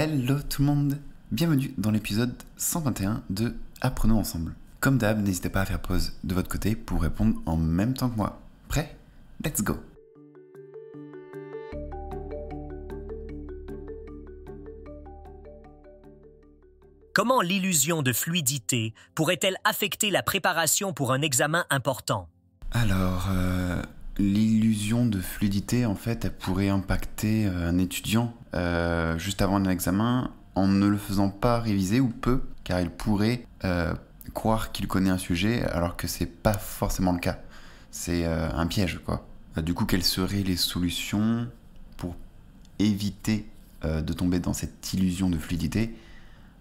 Hello tout le monde Bienvenue dans l'épisode 121 de Apprenons ensemble. Comme d'hab, n'hésitez pas à faire pause de votre côté pour répondre en même temps que moi. Prêt Let's go Comment l'illusion de fluidité pourrait-elle affecter la préparation pour un examen important Alors, euh, l'illusion de fluidité, en fait, elle pourrait impacter euh, un étudiant euh, juste avant un examen en ne le faisant pas réviser ou peu, car il pourrait euh, croire qu'il connaît un sujet alors que c'est pas forcément le cas. C'est un piège, quoi. Du coup, quelles seraient les solutions pour éviter de tomber dans cette illusion de fluidité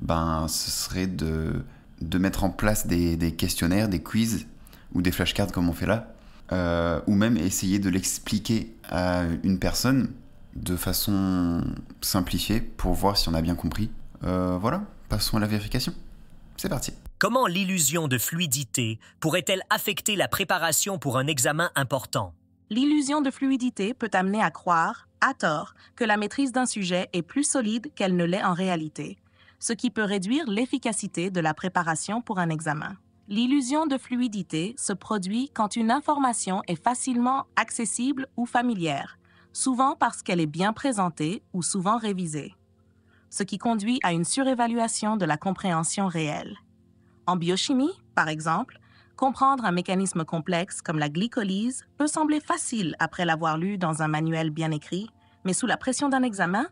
Ben, ce serait de, de mettre en place des, des questionnaires, des quiz ou des flashcards comme on fait là, euh, ou même essayer de l'expliquer à une personne de façon simplifiée pour voir si on a bien compris. Euh, voilà, passons à la vérification. C'est parti. Comment l'illusion de fluidité pourrait-elle affecter la préparation pour un examen important L'illusion de fluidité peut amener à croire, à tort, que la maîtrise d'un sujet est plus solide qu'elle ne l'est en réalité, ce qui peut réduire l'efficacité de la préparation pour un examen. L'illusion de fluidité se produit quand une information est facilement accessible ou familière, souvent parce qu'elle est bien présentée ou souvent révisée, ce qui conduit à une surévaluation de la compréhension réelle. En biochimie, par exemple, comprendre un mécanisme complexe comme la glycolyse peut sembler facile après l'avoir lu dans un manuel bien écrit, mais sous la pression d'un examen,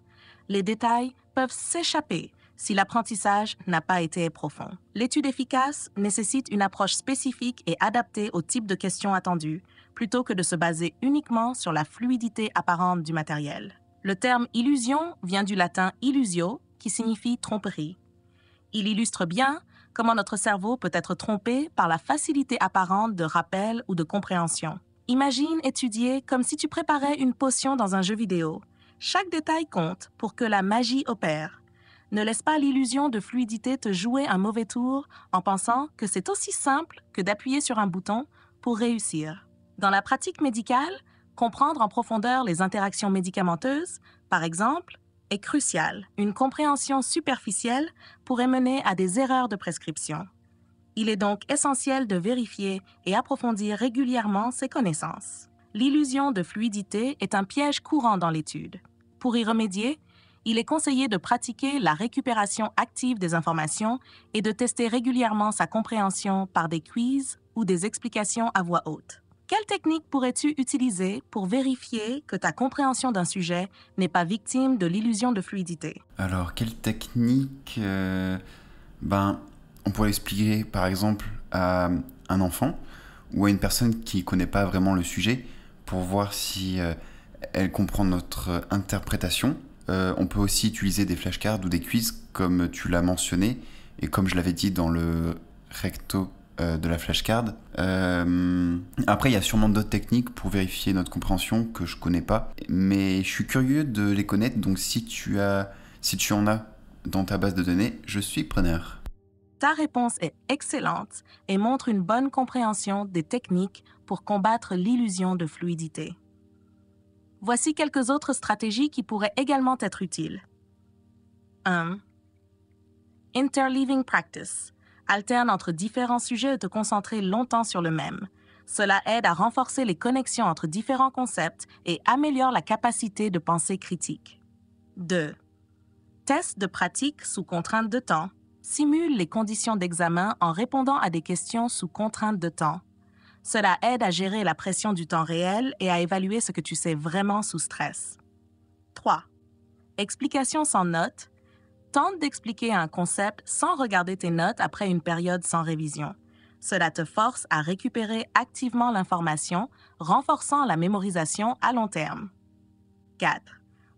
les détails peuvent s'échapper si l'apprentissage n'a pas été profond. L'étude efficace nécessite une approche spécifique et adaptée au type de questions attendues, plutôt que de se baser uniquement sur la fluidité apparente du matériel. Le terme illusion vient du latin illusio, qui signifie tromperie. Il illustre bien comment notre cerveau peut être trompé par la facilité apparente de rappel ou de compréhension. Imagine étudier comme si tu préparais une potion dans un jeu vidéo. Chaque détail compte pour que la magie opère ne laisse pas l'illusion de fluidité te jouer un mauvais tour en pensant que c'est aussi simple que d'appuyer sur un bouton pour réussir. Dans la pratique médicale, comprendre en profondeur les interactions médicamenteuses, par exemple, est crucial. Une compréhension superficielle pourrait mener à des erreurs de prescription. Il est donc essentiel de vérifier et approfondir régulièrement ses connaissances. L'illusion de fluidité est un piège courant dans l'étude. Pour y remédier, il est conseillé de pratiquer la récupération active des informations et de tester régulièrement sa compréhension par des quiz ou des explications à voix haute. Quelle technique pourrais-tu utiliser pour vérifier que ta compréhension d'un sujet n'est pas victime de l'illusion de fluidité Alors, quelle technique euh, Ben, on pourrait expliquer par exemple à un enfant ou à une personne qui ne connaît pas vraiment le sujet pour voir si euh, elle comprend notre interprétation euh, on peut aussi utiliser des flashcards ou des quiz, comme tu l'as mentionné, et comme je l'avais dit dans le recto euh, de la flashcard. Euh, après, il y a sûrement d'autres techniques pour vérifier notre compréhension que je connais pas, mais je suis curieux de les connaître, donc si tu en as dans ta base de données, je suis preneur. Ta réponse est excellente et montre une bonne compréhension des techniques pour combattre l'illusion de fluidité. Voici quelques autres stratégies qui pourraient également être utiles. 1. Interleaving practice. Alterne entre différents sujets et te concentrer longtemps sur le même. Cela aide à renforcer les connexions entre différents concepts et améliore la capacité de pensée critique. 2. Test de pratique sous contrainte de temps. Simule les conditions d'examen en répondant à des questions sous contrainte de temps cela aide à gérer la pression du temps réel et à évaluer ce que tu sais vraiment sous stress. 3. Explication sans notes. Tente d'expliquer un concept sans regarder tes notes après une période sans révision. Cela te force à récupérer activement l'information, renforçant la mémorisation à long terme. 4.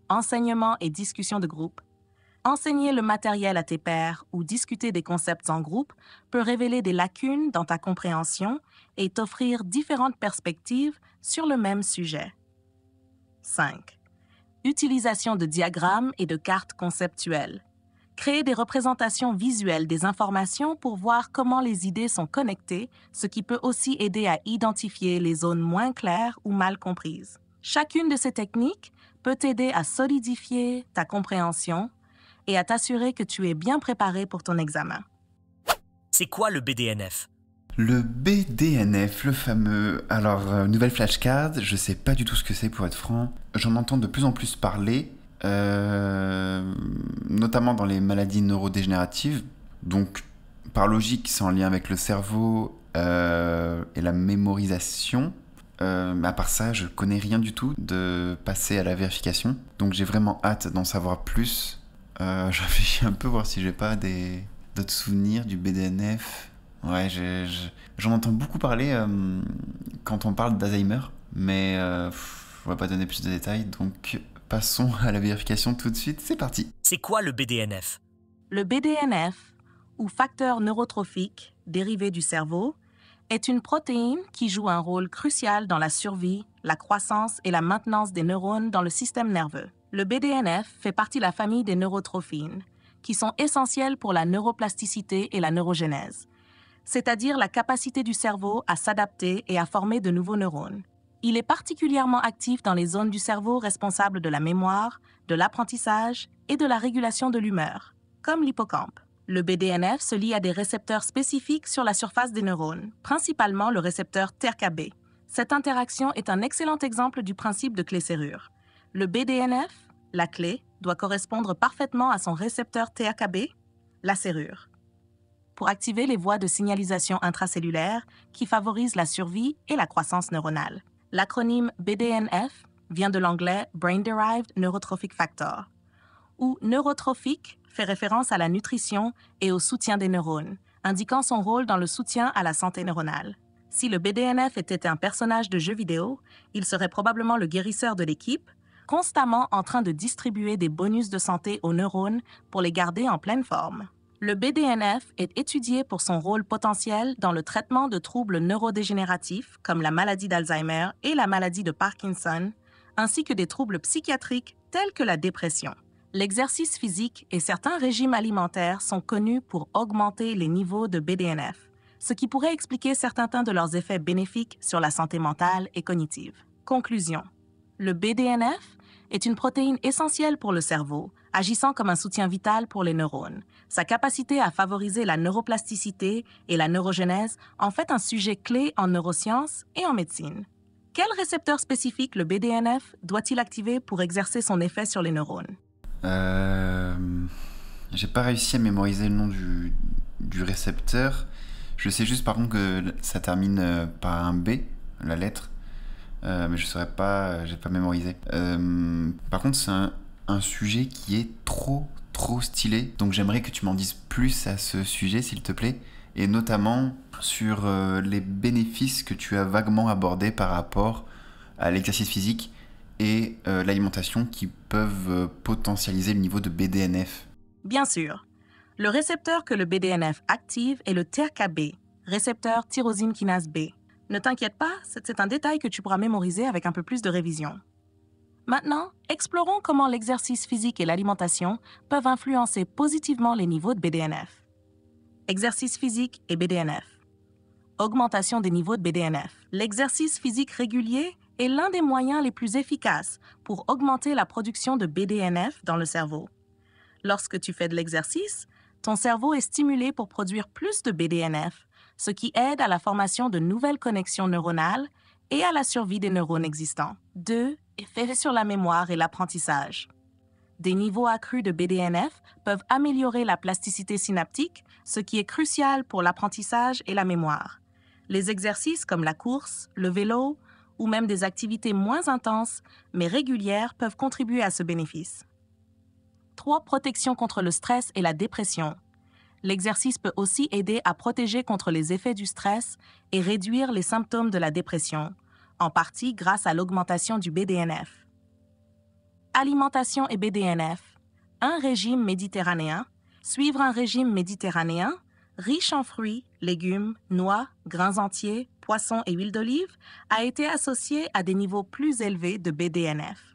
Enseignement et discussion de groupe. Enseigner le matériel à tes pairs ou discuter des concepts en groupe peut révéler des lacunes dans ta compréhension et t'offrir différentes perspectives sur le même sujet. 5. Utilisation de diagrammes et de cartes conceptuelles. Créer des représentations visuelles des informations pour voir comment les idées sont connectées, ce qui peut aussi aider à identifier les zones moins claires ou mal comprises. Chacune de ces techniques peut t'aider à solidifier ta compréhension et à t'assurer que tu es bien préparé pour ton examen. C'est quoi le BDNF le BDNF, le fameux. Alors, euh, nouvelle flashcard, je sais pas du tout ce que c'est pour être franc. J'en entends de plus en plus parler, euh, notamment dans les maladies neurodégénératives. Donc, par logique, c'est en lien avec le cerveau euh, et la mémorisation. mais à part ça, je connais rien du tout de passer à la vérification. Donc, j'ai vraiment hâte d'en savoir plus euh, je réfléchis un peu voir si j'ai pas des d'autres souvenirs du BDNF. Ouais, j'en entends beaucoup parler euh, quand on parle d'Alzheimer, mais je euh, on va pas donner plus de détails, donc passons à la vérification tout de suite. C'est parti. C'est quoi le BDNF Le BDNF, ou facteur neurotrophique dérivé du cerveau, est une protéine qui joue un rôle crucial dans la survie, la croissance et la maintenance des neurones dans le système nerveux. Le BDNF fait partie de la famille des neurotrophines, qui sont essentielles pour la neuroplasticité et la neurogenèse, c'est-à-dire la capacité du cerveau à s'adapter et à former de nouveaux neurones. Il est particulièrement actif dans les zones du cerveau responsables de la mémoire, de l'apprentissage et de la régulation de l'humeur, comme l'hippocampe. Le BDNF se lie à des récepteurs spécifiques sur la surface des neurones, principalement le récepteur TRKB. Cette interaction est un excellent exemple du principe de clé-serrure. Le BDNF, la clé, doit correspondre parfaitement à son récepteur TAKB, la serrure, pour activer les voies de signalisation intracellulaire qui favorisent la survie et la croissance neuronale. L'acronyme BDNF vient de l'anglais Brain Derived Neurotrophic Factor, où neurotrophique fait référence à la nutrition et au soutien des neurones, indiquant son rôle dans le soutien à la santé neuronale. Si le BDNF était un personnage de jeu vidéo, il serait probablement le guérisseur de l'équipe constamment en train de distribuer des bonus de santé aux neurones pour les garder en pleine forme. Le BDNF est étudié pour son rôle potentiel dans le traitement de troubles neurodégénératifs comme la maladie d'Alzheimer et la maladie de Parkinson, ainsi que des troubles psychiatriques tels que la dépression. L'exercice physique et certains régimes alimentaires sont connus pour augmenter les niveaux de BDNF, ce qui pourrait expliquer certains de leurs effets bénéfiques sur la santé mentale et cognitive. Conclusion. Le BDNF est une protéine essentielle pour le cerveau, agissant comme un soutien vital pour les neurones. Sa capacité à favoriser la neuroplasticité et la neurogenèse en fait un sujet clé en neurosciences et en médecine. Quel récepteur spécifique le BDNF doit-il activer pour exercer son effet sur les neurones euh, J'ai pas réussi à mémoriser le nom du, du récepteur. Je sais juste par contre que ça termine euh, par un B, la lettre. Euh, mais je saurais pas, n'ai euh, pas mémorisé. Euh, par contre, c'est un, sujet qui est trop, trop stylé. Donc j'aimerais que tu m'en dises plus à ce sujet, s'il te plaît, et notamment sur les bénéfices que tu as vaguement abordés par rapport à l'exercice physique et l'alimentation qui peuvent potentialiser le niveau de BDNF. Bien sûr. Le récepteur que le BDNF active est le TRKB, récepteur tyrosine kinase B. Ne t'inquiète pas, c'est un détail que tu pourras mémoriser avec un peu plus de révision. Maintenant, explorons comment l'exercice physique et l'alimentation peuvent influencer positivement les niveaux de BDNF. Exercice physique et BDNF. Augmentation des niveaux de BDNF. L'exercice physique régulier est l'un des moyens les plus efficaces pour augmenter la production de BDNF dans le cerveau. Lorsque tu fais de l'exercice, ton cerveau est stimulé pour produire plus de BDNF, ce qui aide à la formation de nouvelles connexions neuronales et à la survie des neurones existants. 2. Effet sur la mémoire et l'apprentissage. Des niveaux accrus de BDNF peuvent améliorer la plasticité synaptique, ce qui est crucial pour l'apprentissage et la mémoire. Les exercices comme la course, le vélo ou même des activités moins intenses mais régulières peuvent contribuer à ce bénéfice. 3. Protection contre le stress et la dépression l'exercice peut aussi aider à protéger contre les effets du stress et réduire les symptômes de la dépression, en partie grâce à l'augmentation du BDNF. Alimentation et BDNF. Un régime méditerranéen. Suivre un régime méditerranéen riche en fruits, légumes, noix, grains entiers, poissons et huile d'olive a été associé à des niveaux plus élevés de BDNF.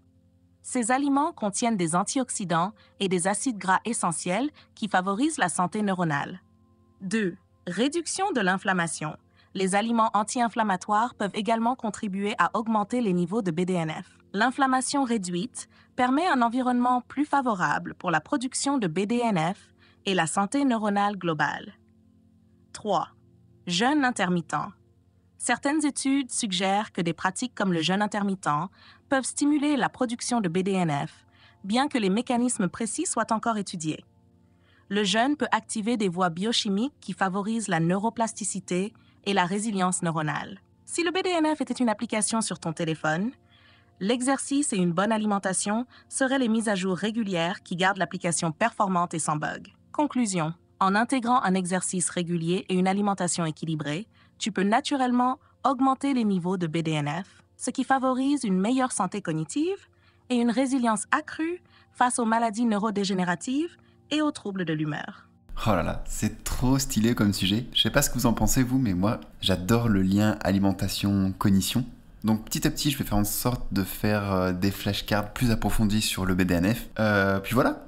Ces aliments contiennent des antioxydants et des acides gras essentiels qui favorisent la santé neuronale. 2. Réduction de l'inflammation. Les aliments anti-inflammatoires peuvent également contribuer à augmenter les niveaux de BDNF. L'inflammation réduite permet un environnement plus favorable pour la production de BDNF et la santé neuronale globale. 3. Jeûne intermittent. Certaines études suggèrent que des pratiques comme le jeûne intermittent peuvent stimuler la production de BDNF, bien que les mécanismes précis soient encore étudiés. Le jeûne peut activer des voies biochimiques qui favorisent la neuroplasticité et la résilience neuronale. Si le BDNF était une application sur ton téléphone, l'exercice et une bonne alimentation seraient les mises à jour régulières qui gardent l'application performante et sans bug. Conclusion. En intégrant un exercice régulier et une alimentation équilibrée, tu peux naturellement augmenter les niveaux de BDNF, ce qui favorise une meilleure santé cognitive et une résilience accrue face aux maladies neurodégénératives et aux troubles de l'humeur. Oh là là, c'est trop stylé comme sujet. Je sais pas ce que vous en pensez vous, mais moi j'adore le lien alimentation-cognition. Donc petit à petit, je vais faire en sorte de faire euh, des flashcards plus approfondis sur le BDNF. Euh, puis voilà,